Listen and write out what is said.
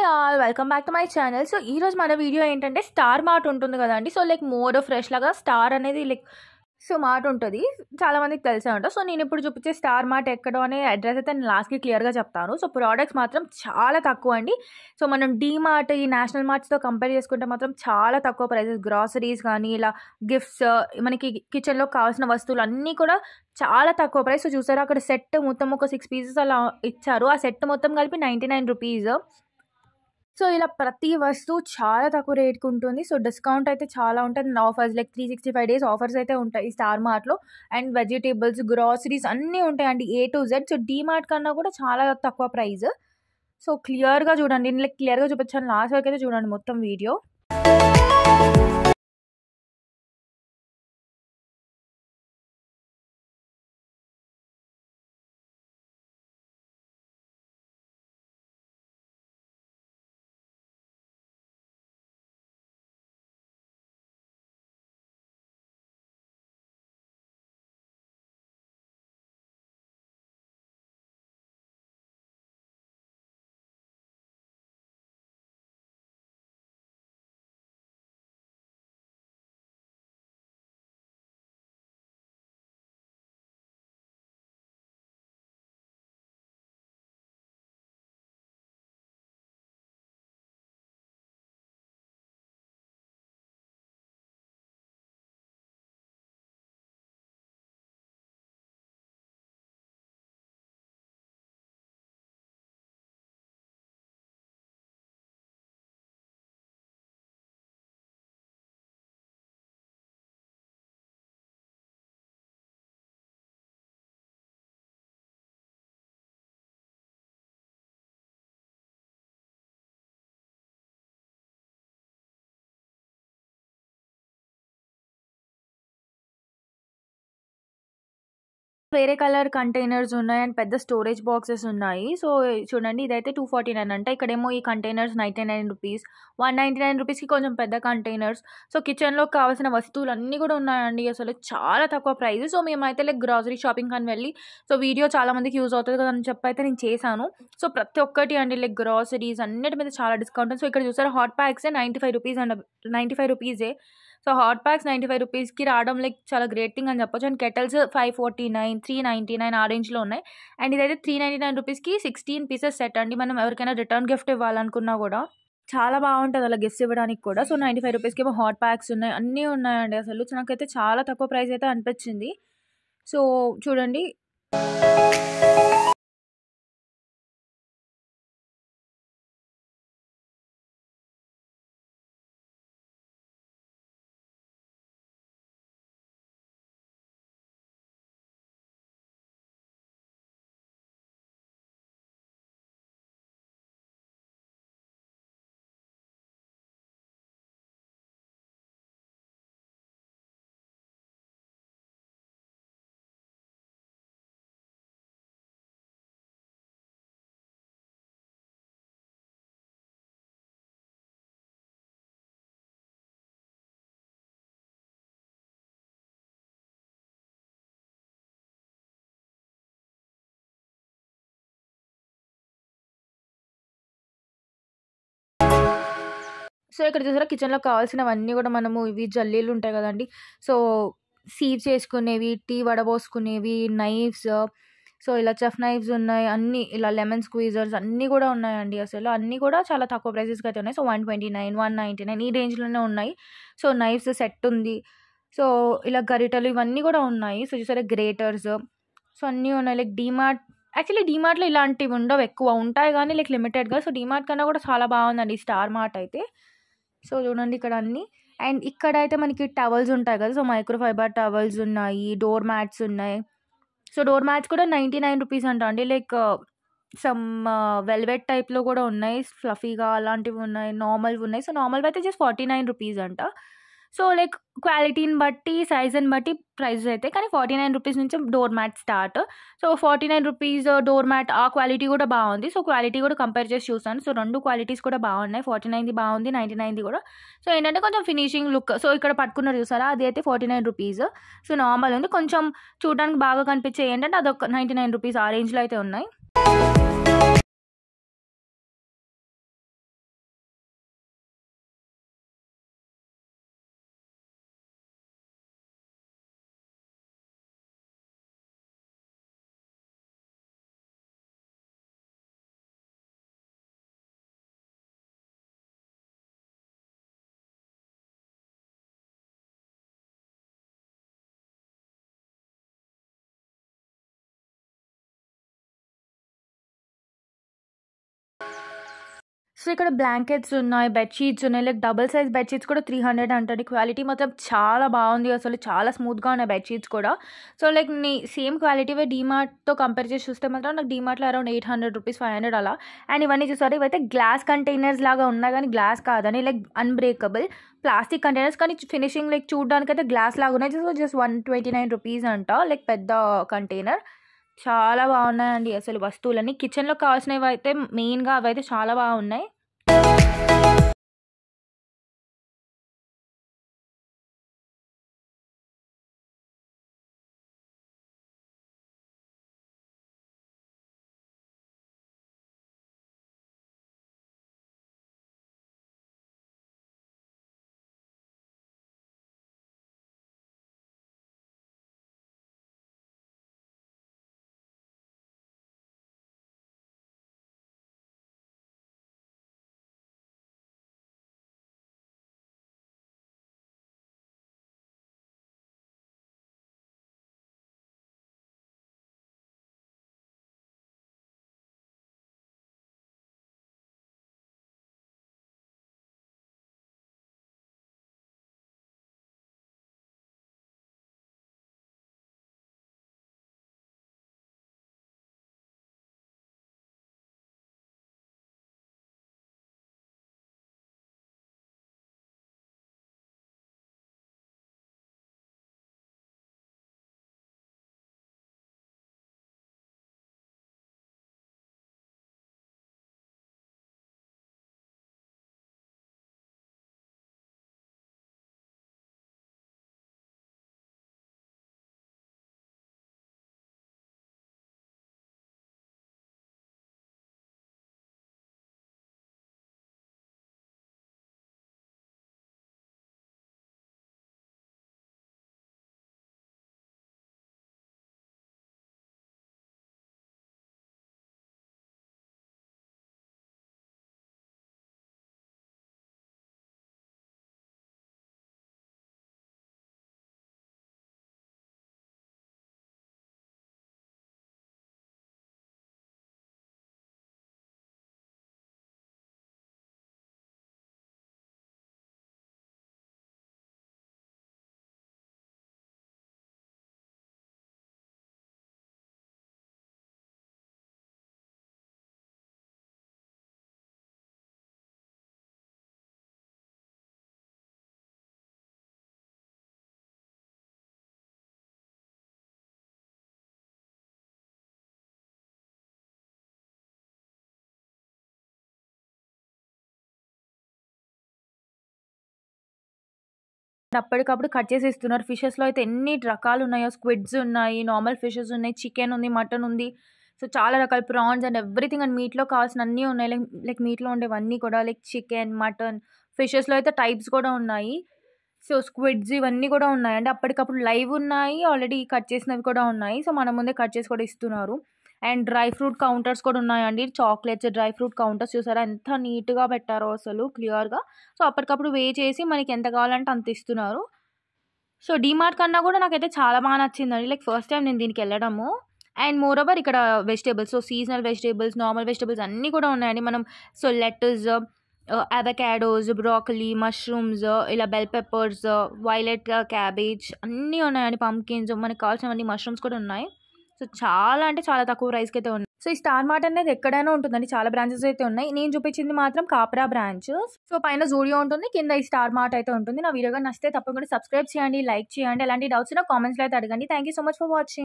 hi all welcome back to my channel so ఈరోజు మన video ఏంటంటే స్టార్ మార్ట్ ఉంటుంది కదండి సో లైక్ మోడో ఫ్రెష్ లాగా స్టార్ అనేది లైక్ సో మార్ట్ ఉంటుంది చాలామందికి తెలిసే ఉంటుంది సో నేను ఇప్పుడు చూపించే స్టార్ మార్ట్ ఎక్కడో అనే అడ్రస్ అయితే నేను లాస్ట్కి క్లియర్గా చెప్తాను సో ప్రోడక్ట్స్ మాత్రం చాలా తక్కువ అండి సో మనం డీ మార్ట్ ఈ నేషనల్ మార్ట్స్తో కంపేర్ చేసుకుంటే మాత్రం చాలా తక్కువ ప్రైజెస్ గ్రాసరీస్ కానీ ఇలా గిఫ్ట్స్ మనకి కిచెన్లో కావాల్సిన వస్తువులు అన్నీ కూడా చాలా తక్కువ ప్రైస్ చూసారు అక్కడ సెట్ మొత్తం ఒక సిక్స్ పీసెస్ అలా ఇచ్చారు ఆ సెట్ మొత్తం కలిపి నైంటీ నైన్ రూపీస్ సో ఇలా ప్రతి వస్తువు చాలా తక్కువ రేట్కి ఉంటుంది సో డిస్కౌంట్ అయితే చాలా ఉంటుంది and offers like three sixty five days offers అయితే ఉంటాయి స్టార్ మార్ట్లో అండ్ వెజిటేబుల్స్ గ్రాసరీస్ అన్నీ ఉంటాయండి A to Z so DMart కన్నా కూడా చాలా తక్కువ ప్రైస్ సో క్లియర్గా చూడండి నేను లైక్ క్లియర్గా చూపించాను లాస్ట్ వరకు అయితే చూడండి మొత్తం వీడియో వేరే కలర్ కంటైనర్స్ ఉన్నాయి అండ్ పెద్ద స్టోరేజ్ బాక్సెస్ ఉన్నాయి సో చూడండి ఇదైతే టూ ఫార్టీ నైన్ అంటే ఇక్కడేమో ఈ containers ninety nine rupees one ninety nine రూపీస్కి కొంచెం పెద్ద కంటైనర్స్ సో కిచెన్లో కావాల్సిన వస్తువులు అన్నీ కూడా ఉన్నాయండి అసలు చాలా తక్కువ ప్రైస్ సో మేమైతే లైక్ గ్రాసరీ షాపింగ్ కానీ వెళ్ళి సో వీడియో చాలామందికి యూజ్ అవుతుంది కదా అని చెప్పి అయితే నేను చేశాను సో ప్రతి ఒక్కటి అండి లైక్ గ్రాసరీస్ అన్నిటి మీద చాలా డిస్కౌంట్ సో ఇక్కడ చూసారు హాట్ ప్యాక్సే ninety five rupees and ninety five రూపీసే so hot packs ninety five రూపీస్కి రావడం లైక్ చాలా గ్రేట్ థింగ్ అని చెప్పొచ్చు and kettles five forty nine three ninety nine ఆ రేంజ్లో ఉన్నాయి అండ్ ఇదైతే త్రీ నైంటీ నైన్ రూపీస్కి సిక్స్టీన్ పీసెస్ సెట్ అండి మనం ఎవరికైనా రిటర్న్ గిఫ్ట్ ఇవ్వాలనుకున్నా కూడా చాలా బాగుంటుంది అలా గిఫ్ట్స్ ఇవ్వడానికి కూడా సో నైంటీ ఫైవ్ రూపీస్కి ఏమో హాట్ ప్యాక్స్ ఉన్నాయి అన్నీ ఉన్నాయండి అసలు నాకైతే చాలా తక్కువ ప్రైస్ అయితే అనిపించింది సో చూడండి సో ఇక్కడ చూసారా కిచెన్లో కావాల్సినవన్నీ కూడా మనము ఇవి జల్లీలు ఉంటాయి కదండి సో సీవ్ చేసుకునేవి టీ వడబోసుకునేవి నైఫ్స్ సో ఇలా చెఫ్ నైఫ్స్ ఉన్నాయి అన్నీ ఇలా లెమన్ స్క్వీజర్స్ అన్నీ కూడా ఉన్నాయండి అసలు అన్నీ కూడా చాలా తక్కువ ప్రైసెస్కి అయితే ఉన్నాయి so one twenty nine one ninety nine ఈ రేంజ్లోనే ఉన్నాయి సో నైఫ్స్ సెట్ ఉంది సో ఇలా గరిటలు ఇవన్నీ కూడా ఉన్నాయి సో చూసారా గ్రేటర్స్ సో అన్నీ ఉన్నాయి లైక్ డీమార్ట్ యాక్చువల్లీ డీమార్ట్లో ఇలాంటివి ఉండవు ఎక్కువ ఉంటాయి కానీ లైక్ లిమిటెడ్గా సో డీమార్ట్ కన్నా కూడా చాలా బాగుందండి స్టార్ మార్ట్ అయితే సో చూడండి ఇక్కడ అన్ని అండ్ ఇక్కడ అయితే మనకి టవల్స్ ఉంటాయి కదా సో మైక్రోఫైబర్ టవల్స్ ఉన్నాయి డోర్ మ్యాట్స్ ఉన్నాయి సో డోర్ మ్యాట్స్ కూడా నైంటీ నైన్ రూపీస్ అంట అండి like uh, some uh, velvet టైప్లో కూడా ఉన్నాయి ఫ్లఫీగా అలాంటివి ఉన్నాయి నార్మల్వి ఉన్నాయి సో నార్మల్వి అయితే జస్ట్ ఫార్టీ నైన్ రూపీస్ అంట సో లైక్ క్వాలిటీని బట్టి సైజుని బట్టి ప్రైస్ అయితే కానీ ఫార్టీ నైన్ రూపీస్ నుంచి door mat start so forty nine rupees door mat ఆ క్వాలిటీ కూడా బాగుంది సో క్వాలిటీ కూడా కంపేర్ చేసి చూసాను సో రెండు క్వాలిటీస్ కూడా బాగున్నాయి ఫార్టీ నైన్ది బాగుంది నైంటీ నైన్ది కూడా సో ఏంటంటే కొంచెం ఫినిషింగ్ లుక్ సో ఇక్కడ పట్టుకున్నారు చూసారా అది అయితే forty nine rupees so normal ఉంది కొంచెం చూడడానికి బాగా కనిపించే ఏంటంటే అదొక నైంటీ నైన్ రూపీస్ ఆ రేంజ్లో అయితే ఉన్నాయి సో ఇక్కడ బ్లాంకెట్స్ ఉన్నాయి బెడ్షీట్స్ ఉన్నాయి లైక్ డబుల్ సైజ్ బెడ్షీట్స్ కూడా త్రీ హండ్రెడ్ అంటండి క్వాలిటీ మొత్తం చాలా బాగుంది అసలు చాలా స్మూత్గా ఉన్నాయి బెడ్షీట్స్ కూడా సో లైక్ నీ సేమ్ వే డీమార్ట్తో కంపేర్ చేసి చూస్తే మాత్రం నాకు డీమార్ట్లో around eight hundred rupees five hundred అలా అండ్ ఇవన్నీ చూసారు ఇవైతే గ్లాస్ కంటైనర్స్ లాగా ఉన్నాయి కానీ గ్లాస్ కాదని లైక్ అన్బ్రేకబుల్ ప్లాస్టిక్ కంటైనర్స్ కానీ ఫినిషింగ్ లైక్ చూడడానికి అయితే గ్లాస్ లాగా ఉన్నాయి just one twenty nine rupees అంట లైక్ పెద్ద కంటైనర్ చాలా బాగున్నాయండి అసలు వస్తువులన్నీ కిచెన్లో కావాల్సినవి అయితే మెయిన్గా అయితే చాలా బాగున్నాయి అప్పటికప్పుడు కట్ చేసి ఇస్తున్నారు ఫిషెస్లో అయితే ఎన్ని రకాలు ఉన్నాయో స్క్విడ్స్ ఉన్నాయి నార్మల్ ఫిషెస్ ఉన్నాయి చికెన్ ఉంది మటన్ ఉంది సో చాలా రకాల ప్రాన్స్ అండ్ ఎవ్రీథింగ్ అండ్ మీట్లో కావాల్సిన అన్నీ ఉన్నాయి లైక్ లైక్ మీట్లో ఉండేవన్నీ కూడా లైక్ చికెన్ మటన్ ఫిషెస్లో అయితే టైప్స్ కూడా ఉన్నాయి సో స్క్విడ్స్ ఇవన్నీ కూడా ఉన్నాయి అంటే అప్పటికప్పుడు లైవ్ ఉన్నాయి ఆల్రెడీ కట్ చేసినవి కూడా ఉన్నాయి సో మన ముందే కట్ చేసి కూడా ఇస్తున్నారు అండ్ డ్రై ఫ్రూట్ కౌంటర్స్ కూడా ఉన్నాయండి చాక్లెట్స్ డ్రై ఫ్రూట్ కౌంటర్స్ చూసారా ఎంత నీట్గా పెట్టారో అసలు క్లియర్గా సో అప్పటికప్పుడు వే చేసి మనకి ఎంత కావాలంటే అంత ఇస్తున్నారు సో డీమార్ట్ కన్నా కూడా నాకైతే చాలా బాగా నచ్చిందండి లైక్ ఫస్ట్ టైం నేను దీనికి వెళ్ళడము అండ్ మోర్ ఓవర్ ఇక్కడ vegetables so seasonal vegetables normal vegetables అన్నీ కూడా ఉన్నాయండి మనం so lettuce avocados broccoli mushrooms ఇలా బెల్ పెప్పర్స్ వైలెట్ క్యాబేజ్ అన్నీ ఉన్నాయండి పంకిన్స్ మనకు కావాల్సినవన్నీ మష్రూమ్స్ కూడా ఉన్నాయి సో చాలా అంటే చాలా తక్కువ ప్రైస్కి అయితే ఉంది సో ఈ స్టార్ మార్ట్ అనేది ఎక్కడైనా ఉంటుందండి చాలా బ్రాంచెస్ అయితే ఉన్నాయి నేను చూపించింది మాత్రం కాపరా బ్రాంచ్ సో పైన జూడియో ఉంటుంది కింద ఈ స్టార్ మార్ట్ అయితే ఉంటుంది నా వీడియోగా నచ్చితే తప్పకుండా సబ్స్క్రైబ్ చేయండి లైక్ చేయండి ఎలాంటి డౌట్స్ నా కామెంట్స్లో అయితే అడగండి thank so much for watching